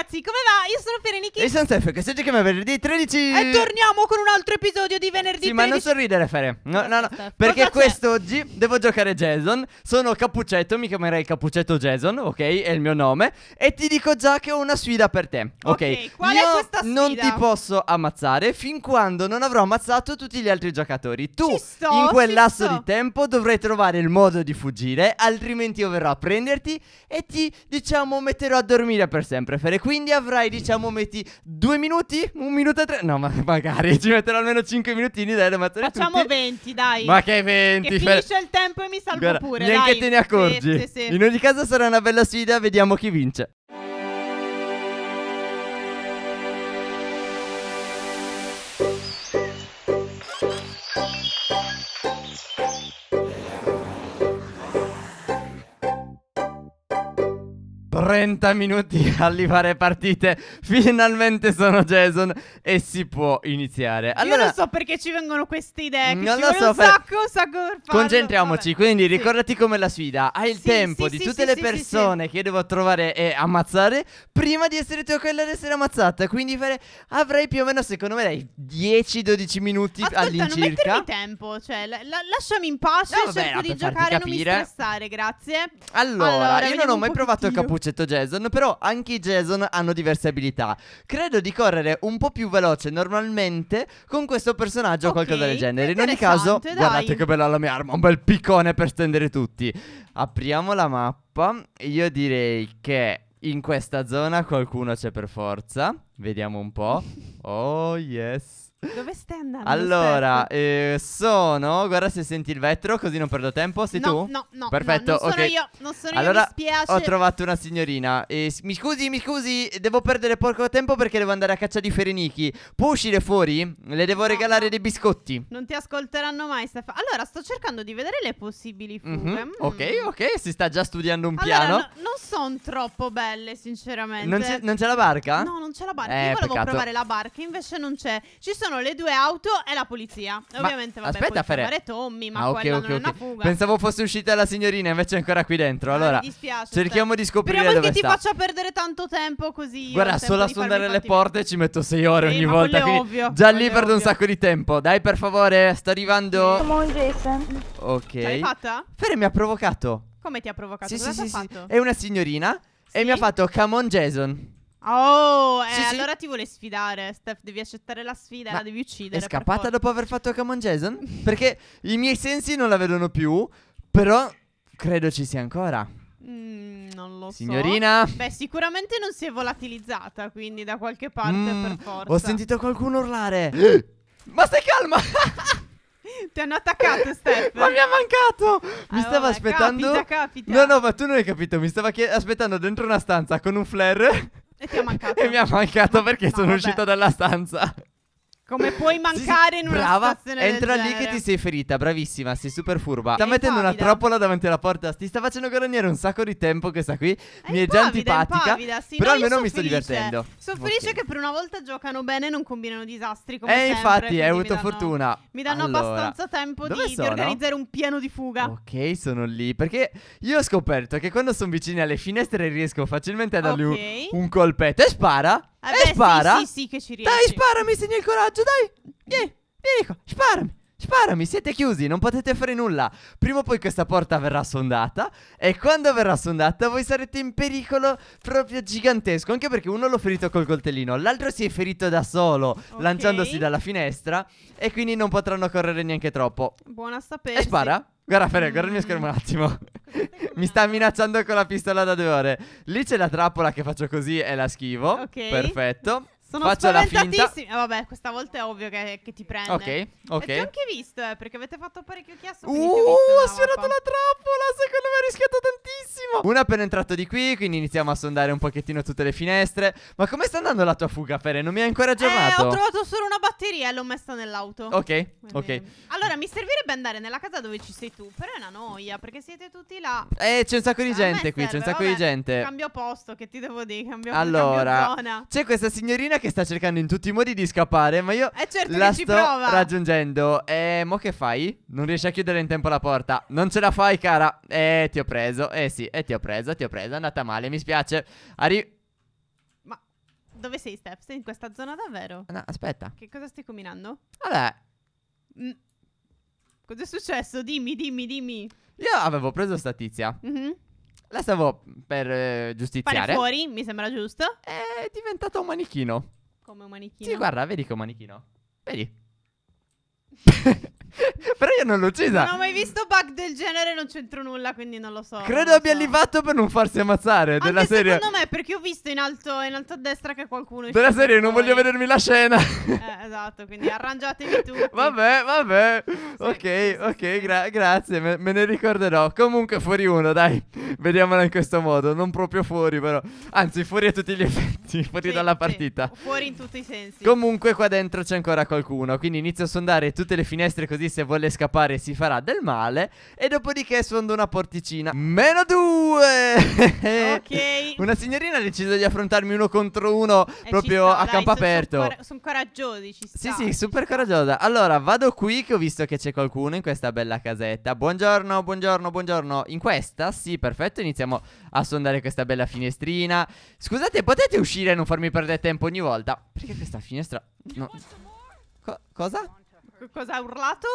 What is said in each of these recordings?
ragazzi, come va? Io sono Ferenichi. E sono Steph, che si chiama venerdì 13. E torniamo con un altro episodio di venerdì sì, 13. Sì, ma non sorridere, Fere. No, no, no. Steph. Perché quest'oggi devo giocare Jason. Sono Cappuccetto, mi chiamerei Cappuccetto Jason, ok? È il mio nome. E ti dico già che ho una sfida per te, ok? okay qual Io è questa sfida? Non ti posso ammazzare fin quando non avrò ammazzato tutti gli altri giocatori. Tu, sto, in quel lasso sto. di tempo, dovrai trovare il modo di fuggire, altrimenti io verrò a prenderti e ti, diciamo, metterò a dormire per sempre, Fere. Quindi quindi avrai, diciamo, metti due minuti, un minuto e tre. No, ma magari ci metterò almeno cinque minutini dai, Facciamo tutti. 20, dai. Ma che 20? Che finisce il tempo e mi salvo Guarda, pure. Neanche dai. te ne accorgi. Sì, sì, sì. In ogni caso sarà una bella sfida, vediamo chi vince. 30 minuti a libare partite. Finalmente sono Jason e si può iniziare. Allora, Io non so perché ci vengono queste idee. non lo so. Un per... sacco, un sacco per Concentriamoci. Vabbè. Quindi sì. ricordati come la sfida. Hai il sì, tempo sì, di tutte le persone che devo trovare e ammazzare prima di essere tu quella ad essere ammazzata. Quindi fare... avrei più o meno, secondo me, dai 10-12 minuti Ascolta, all'incirca. Non tempo, cioè, la, la, lasciami in pace. No, vabbè, di giocare, non mi stressare, grazie. Allora, allora io non ho mai provato il cappuccino concetto Jason, però anche i Jason hanno diverse abilità. Credo di correre un po' più veloce normalmente con questo personaggio o okay, qualcosa del genere. In ogni caso, dai. guardate che bella la mia arma, un bel piccone per stendere tutti. Apriamo la mappa. Io direi che in questa zona qualcuno c'è per forza. Vediamo un po'. Oh yes. Dove stai andando? Allora, eh, sono. Guarda se senti il vetro, così non perdo tempo. Sei no, tu? No, no. Perfetto. No, non okay. sono io, non sono allora, io. Mi spiace. Ho trovato una signorina. Eh, mi scusi, mi scusi, devo perdere poco tempo perché devo andare a caccia di Ferenichi. Può uscire fuori? Le devo no, regalare no. dei biscotti. Non ti ascolteranno mai, Stefano. Allora, sto cercando di vedere le possibili fughe. Mm-hmm. Mm. Ok, ok, si sta già studiando un allora, piano. non sono troppo belle, sinceramente. Non c'è, non c'è, la barca? No, non c'è la barca. Eh, io volevo peccato. provare la barca, invece non c'è. Ci sono arrivano le due auto e la polizia. Ma Ovviamente, vabbè, aspetta, Fere. fare Tommy, ma ah, okay, okay, okay. Pensavo fosse uscita la signorina, invece è ancora qui dentro. Allora, ah, mi dispiace, cerchiamo te. di scoprire Speriamo dove che ti faccia perdere tanto tempo così. Guarda, solo a sondare le porte ci metto sei ore sì, ogni volta, quindi ovvio, già lì perdo ovvio. un sacco di tempo. Dai, per favore, sta arrivando. Jason. Ok. L'hai fatta? Fere mi ha provocato. Come ti ha provocato? Sì, Cosa sì, sì, sì. È una signorina sì? e mi ha fatto Come on Jason. Oh, eh, sì, allora ti vuole sfidare, Steph. Devi accettare la sfida, Ma la devi uccidere. È scappata dopo aver fatto Come on Jason? Perché i miei sensi non la vedono più. Però credo ci sia ancora. Mm, non lo Signorina. so. Signorina? Beh, sicuramente non si è volatilizzata. Quindi da qualche parte, mm, per forza. Ho sentito qualcuno urlare. Ma stai calma! Ti hanno attaccato, Steph. ma mi ha mancato. Mi ah, stava aspettando. Capita, capita. No, no, ma tu non hai capito. Mi stava aspettando dentro una stanza con un flare. E ti ha mancato. e mi ha mancato perché no, sono vabbè. uscita dalla stanza. Come puoi mancare sì, in una brava, situazione entra lì che ti sei ferita, bravissima, sei super furba. Sta è mettendo impavida. una trappola davanti alla porta, ti sta facendo guadagnare un sacco di tempo questa qui. È mi è, già antipatica, sì, però no, almeno mi sto divertendo. Sono okay. che per una volta giocano bene e non combinano disastri come eh, sempre. Eh infatti, hai avuto danno, fortuna. Mi danno allora, abbastanza tempo di, di, organizzare un piano di fuga. Ok, sono lì, perché io ho scoperto che quando sono vicini alle finestre riesco facilmente a dargli okay. un, un colpetto e spara. Ah, e spara. Sì, sì, sì, che ci riesci. Dai, sparami, segna il coraggio, dai. Vieni, vieni qua, sparami. Sparami, siete chiusi, non potete fare nulla. Prima o poi questa porta verrà sondata e quando verrà sondata voi sarete in pericolo proprio gigantesco, anche perché uno l'ho ferito col coltellino, l'altro si è ferito da solo okay. lanciandosi dalla finestra e quindi non potranno correre neanche troppo. Buona sapere. E spara. Guarda Fede, ah. guarda il mio schermo un attimo. Mi sta minacciando con la pistola da due ore. Lì c'è la trappola che faccio così e la schivo. Ok. Perfetto. Sono Faccio la finta. Eh, vabbè, questa volta è ovvio che, che ti prende. Ok, ok. E anche visto, eh, perché avete fatto parecchio chiasso. Uh, ho sfiorato la trappola. Secondo me ha rischiato tantissimo. Una appena entrato di qui, quindi iniziamo a sondare un pochettino tutte le finestre. Ma come sta andando la tua fuga, Fere? Non mi hai ancora aggiornato. Eh, ho trovato solo una batteria e l'ho messa nell'auto. Ok, quindi... ok. Allora, mi servirebbe andare nella casa dove ci sei tu. Però è una noia, perché siete tutti là. Eh, c'è un sacco di gente qui. C'è un sacco vabbè, di gente. Cambio posto, che ti devo dire. Cambio, allora, cambio zona. C'è questa signorina che sta cercando in tutti i modi di scappare, ma io eh certo la sto prova. raggiungendo. E mo che fai? Non riesci a chiudere in tempo la porta. Non ce la fai, cara. Eh, ti ho preso. Eh sì, eh ti ho preso, ti ho preso. È andata male, mi spiace. Arri... Ma dove sei, Steph? Sei in questa zona davvero? No, aspetta. Che cosa stai combinando? Vabbè. Mm. Cos'è successo? Dimmi, dimmi, dimmi. Io avevo preso sta tizia. Mhm. Mm la stavo per eh, giustiziare. Fare fuori, mi sembra giusto. È diventato un manichino. Come un manichino? Sì, guarda, vedi che è un manichino. Vedi. Però io non l'ho uccisa. Non ho mai visto bug del genere, non c'entro nulla, quindi non lo so. Credo abbia so. livato per non farsi ammazzare. Anche della serie. Secondo me, perché ho visto in alto, in alto a destra che qualcuno. È della serie, non voi. voglio vedermi la scena. Eh, esatto, quindi arrangiatevi tu. Vabbè, vabbè. Sì, ok, ok, gra- grazie, me-, me, ne ricorderò. Comunque, fuori uno, dai. Vediamola in questo modo. Non proprio fuori, però. Anzi, fuori a tutti gli effetti. Fuori sì, dalla partita. Sì. Fuori in tutti i sensi. Comunque, qua dentro c'è ancora qualcuno. Quindi inizio a sondare tutte le finestre così così se vuole scappare si farà del male. E dopodiché sfondo una porticina. Meno due! ok. Una signorina ha deciso di affrontarmi uno contro uno eh, proprio sta, a dai, campo sono, aperto. Sono, sono coraggiosi, ci sta. Sì, sì, super coraggiosa. Allora, vado qui che ho visto che c'è qualcuno in questa bella casetta. Buongiorno, buongiorno, buongiorno. In questa? Sì, perfetto. Iniziamo a sondare questa bella finestrina. Scusate, potete uscire e non farmi perdere tempo ogni volta? Perché questa finestra... No. Co- cosa? Cosa ha urlato?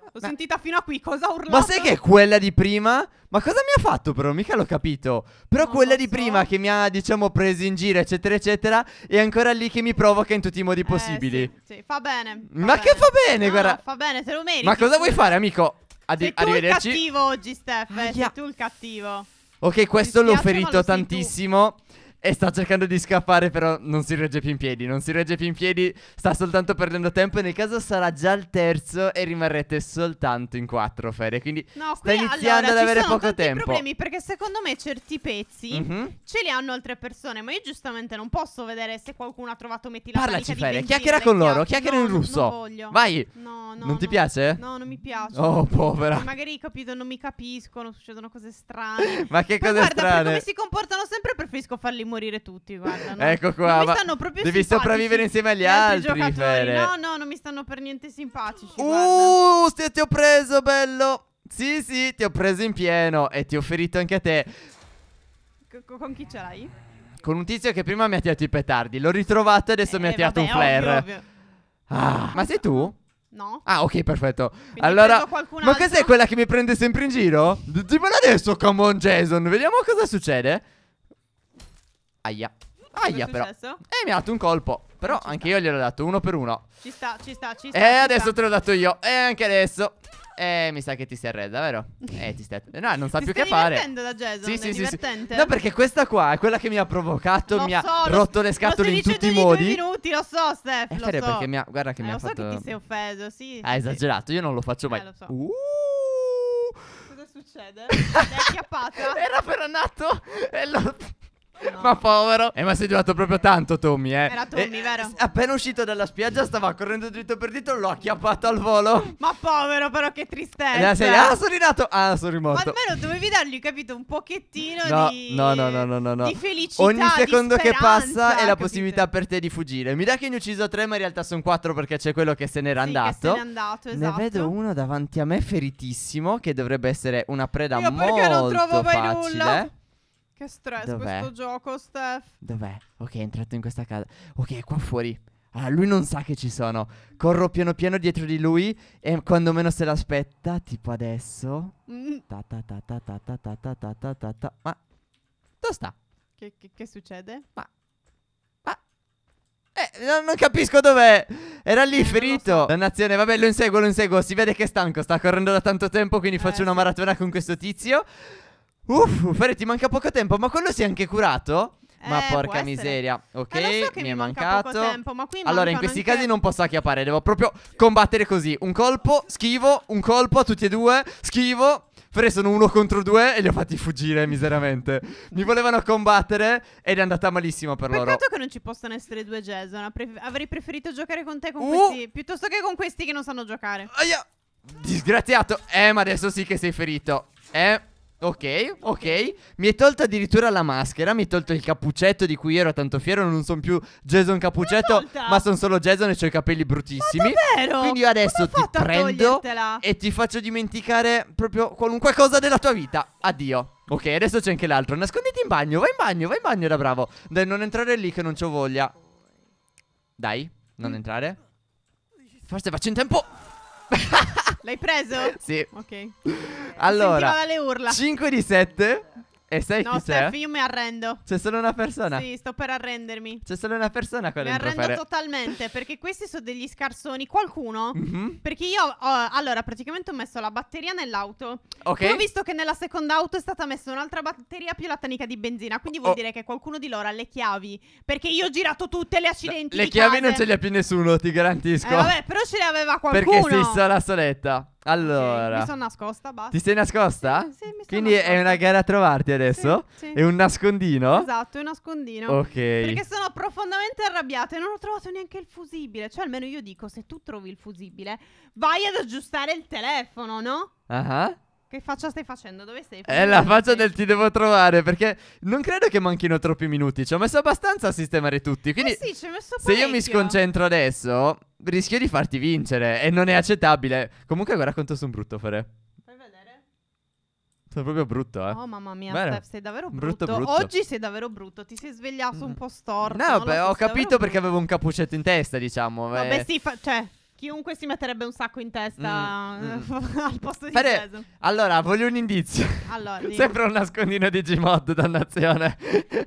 L'ho Ma... sentita fino a qui, cosa ha urlato? Ma sai che è quella di prima? Ma cosa mi ha fatto però? Mica l'ho capito. Però no, quella di so. prima che mi ha, diciamo, preso in giro, eccetera, eccetera, è ancora lì che mi provoca in tutti i modi eh, possibili. Sì, sì, fa bene. Fa Ma bene. che fa bene, no, guarda. Fa bene, te lo meriti. Ma cosa vuoi fare, amico? Adi- sei tu arrivederci. il cattivo oggi, Steph. Ah, sei tu il cattivo. Ok, questo l'ho ferito tantissimo. Tu e sta cercando di scappare, però non si regge più in piedi, non si regge più in piedi, sta soltanto perdendo tempo e nel caso sarà già il terzo e rimarrete soltanto in quattro, Fede, quindi no, qui, sta iniziando allora, ad avere poco tempo. No, problemi perché secondo me certi pezzi mm-hmm. ce li hanno altre persone, ma io giustamente non posso vedere se qualcuno ha trovato metti la Parlaci, Fede, chiacchiera con loro, chiacchiera no, in russo. Non voglio. Vai. No, no. Non ti no, piace? No, non mi piace. Oh, povera. Perché magari capito, non mi capiscono, succedono cose strane. ma che Poi cose guarda, strane? Guarda, come si comportano sempre preferisco farli morire tutti, guarda. No? Ecco qua. Non stanno proprio devi sopravvivere insieme agli altri, altri Fere. No, no, non mi stanno per niente simpatici. Uh, stia, ti ho preso, bello. Sì, sì, ti ho preso in pieno e ti ho ferito anche a te. C con chi ce l'hai? Con un tizio che prima mi ha tirato i petardi. L'ho ritrovato e adesso eh, mi ha eh, tirato vabbè, un flare. Ovvio, ovvio. Ah, ma sei tu? No. Ah, ok, perfetto. Quindi allora, ma cos'è quella che mi prende sempre in giro? Dimmela adesso, come on, Jason. Vediamo cosa succede. Aia. Aia però. E eh, mi ha dato un colpo. Però anche io gliel'ho dato uno per uno. Ci sta, ci sta, ci sta. E eh, ci adesso sta. te l'ho dato io. E anche adesso. Eh, mi sa che ti si arreda, vero? Eh, ti stai... No, non sa più che fare. Stai divertendo da Jason, sì, sì, Sì, sì. No, perché questa qua è quella che mi ha provocato, lo mi ha so, rotto le scatole in tutti i modi. Lo minuti, lo so, Steph, eh, lo so. perché mi ha... Guarda che eh, mi ha fatto... Lo so che ti sei offeso, sì. Ah, esagerato, io non lo faccio eh, mai. Eh, lo so. Uh! Cosa succede? L'hai acchiappata? Era per andato e l'ho... No. Ma povero. Eh, ma sei durato proprio tanto, Tommy, eh. Era Tommy, eh, vero? Appena uscito dalla spiaggia, stava correndo dritto per dritto, l'ho acchiappato al volo. Ma povero, però, che tristezza. Eh, Sei, ah, sono rinato. Ah, sono rimorto. Ma almeno dovevi dargli, capito, un pochettino no, di. No, no, no, no, no, no. Di felicità. Ogni secondo che passa è la capito? possibilità per te di fuggire. Mi dà che ne ho ucciso tre, ma in realtà sono quattro perché c'è quello che se n'era sì, andato. se n'è andato, esatto. Ne vedo uno davanti a me feritissimo, che dovrebbe essere una preda Io molto facile. perché non trovo mai nulla. Eh. Che stress Dov'è? questo gioco, Steph. Dov'è? Ok, è entrato in questa casa. Ok, è qua fuori. Allora, lui non sa che ci sono. Corro piano piano dietro di lui e quando meno se l'aspetta, tipo adesso. Ta ta ta ta ta ta ta ta ta Ma dove sta? Che, che, che succede? Ma eh, non, non, capisco dov'è. Era lì, eh, ferito. So. Dannazione, vabbè, lo inseguo, lo inseguo. Si vede che è stanco, sta correndo da tanto tempo, quindi eh, faccio una maratona con questo tizio. Uff, Ferri, ti manca poco tempo, ma quello si è anche curato? Eh, ma eh, porca miseria, ok, eh, so mi è mancato. Manca tempo, ma allora, in questi anche... casi non posso acchiappare, devo proprio combattere così. Un colpo, schivo, un colpo a tutti e due, schivo. Ferri sono uno contro due e li ho fatti fuggire miseramente. Mi volevano combattere ed è andata malissimo per Peccato loro. Peccato che non ci possano essere due Jason. Pref avrei preferito giocare con te con uh. questi, piuttosto che con questi che non sanno giocare. Aia! Disgraziato. Eh, ma adesso sì che sei ferito. Eh. Ok, ok. Mi è tolto addirittura la maschera. Mi è tolto il cappuccetto di cui ero tanto fiero. Non sono più Jason Cappuccetto, ma sono solo Jason e ho i capelli bruttissimi. Ma davvero? Quindi io adesso ti prendo e ti faccio dimenticare proprio qualunque cosa della tua vita. Addio. Ok, adesso c'è anche l'altro. Nasconditi in bagno, vai in bagno, vai in bagno da bravo. Dai, non entrare lì che non c'ho voglia. Dai, non mm. entrare. Forse faccio in tempo. L'hai preso? sì. Ok. Allora, le urla. 5 di 7. E sai no, chi c'è? Steph, io mi arrendo. C'è solo una persona? Sì, sto per arrendermi. C'è solo una persona qua mi dentro. Mi arrendo fare... totalmente perché questi sono degli scarsoni. Qualcuno? Mm-hmm. Perché io ho, allora, praticamente ho messo la batteria nell'auto. Ok. ho visto che nella seconda auto è stata messa un'altra batteria più la tanica di benzina. Quindi vuol oh. dire che qualcuno di loro ha le chiavi. Perché io ho girato tutte le accidenti. No, le chiavi case. non ce le ha più nessuno, ti garantisco. Eh, vabbè, però ce le aveva qualcuno. Perché sei sola soletta. Allora, okay, mi sono nascosta. Basta. Ti sei nascosta? Sì, sì mi sono Quindi nascosta. è una gara a trovarti adesso? Sì, sì. È un nascondino? Esatto, è un nascondino. Ok. Perché sono profondamente arrabbiata e non ho trovato neanche il fusibile. Cioè, almeno io dico, se tu trovi il fusibile, vai ad aggiustare il telefono, no? Ah. Uh-huh. Che faccia stai facendo? Dove stai? È la faccia del ti devo trovare perché non credo che manchino troppi minuti. Ci ho messo abbastanza a sistemare tutti. Eh quindi, eh sì, ci ho messo parecchio. se io mi sconcentro adesso, rischio di farti vincere e non è accettabile. Comunque, guarda quanto sono brutto fare. Fai vedere? Sono proprio brutto, eh. Oh, mamma mia, Steph, sei davvero brutto. Brutto, brutto. Oggi sei davvero brutto. Ti sei svegliato mm. un po' storto. No, beh, so, ho capito perché brutto. avevo un cappuccetto in testa, diciamo. Vabbè, eh. sì, fa- cioè. Chiunque si metterebbe un sacco in testa mm, al posto di Fede, Gesù. Allora, voglio un indizio. Allora, Sembra un nascondino di Gmod, dannazione.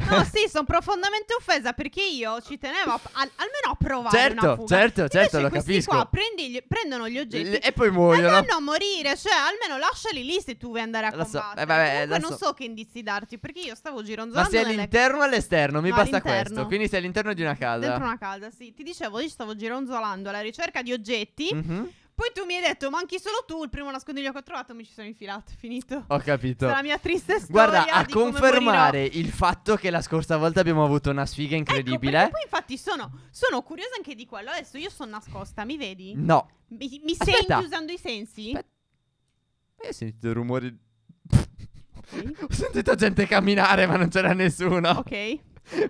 No, sì, sono profondamente offesa perché io ci tenevo a, al, almeno a provare certo, una fuga. Certo, Invece certo, lo capisco. qua gli, prendono gli oggetti L- e poi muoiono. E vanno a morire, cioè almeno lasciali lì se tu vuoi andare a lo eh, combattere. So. vabbè, Comunque non so. so che indizi darti perché io stavo gironzolando Ma sei all'interno o all'esterno? Mi no, basta questo. Quindi sei all'interno di una casa. Dentro una casa, sì. Ti dicevo, io stavo gironzolando alla ricerca di oggetti oggetti. Mm-hmm. Poi tu mi hai detto, ma anche solo tu, il primo nascondiglio che ho trovato mi ci sono infilato, finito. Ho capito. Sarà la mia triste storia. Guarda, a confermare il fatto che la scorsa volta abbiamo avuto una sfiga ecco, incredibile. Ecco, poi infatti sono, sono, curiosa anche di quello. Adesso io sono nascosta, mi vedi? No. Mi, mi senti usando i sensi? Aspetta. Hai eh, sentito rumori? Okay. ho sentito gente camminare, ma non c'era nessuno. Ok.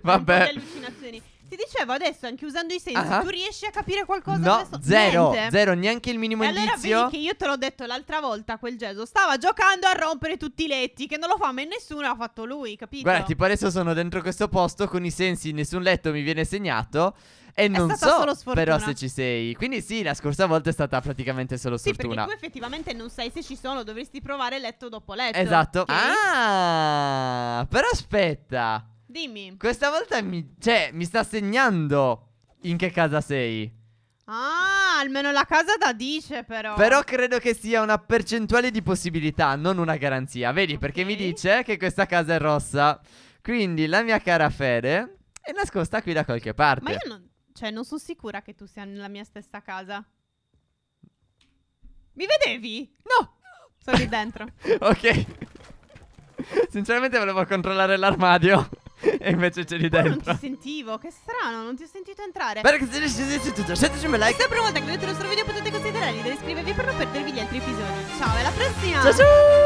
Vabbè. Un allucinazioni ti dicevo adesso, anche usando i sensi, Ah. tu riesci a capire qualcosa? no, adesso? zero, Niente. zero, neanche il minimo E allora indizio. vedi che io te l'ho detto l'altra volta, quel Gesù stava giocando a rompere tutti i letti, che non lo fa mai nessuno, l'ha fatto lui, capito? Guarda, tipo adesso sono dentro questo posto con i sensi, nessun letto mi viene segnato e non stata so sfortuna. però se ci sei. Quindi sì, la scorsa volta è stata praticamente solo Sì, perché sfortuna. tu effettivamente non sai se ci sono, dovresti provare letto dopo letto. Esatto. Ok? Ah, però aspetta. Dimmi. Questa volta mi, cioè, mi sta segnando in che casa sei. Ah, almeno la casa da dice però. Però credo che sia una percentuale di possibilità, non una garanzia. Vedi, okay. perché mi dice che questa casa è rossa. Quindi la mia cara Fede è nascosta qui da qualche parte. Ma io non, cioè, non sono sicura che tu sia nella mia stessa casa. Mi vedevi? No! Sono lì dentro. ok. Sinceramente volevo controllare l'armadio e invece c'eri dentro. non ti sentivo, che strano, non ti ho sentito entrare. Spero che Perché a dire tutto, un like. Sempre una volta che vedete il nostro video potete considerare di iscrivervi per non perdervi gli altri episodi. Ciao, alla prossima! Ciao ciao!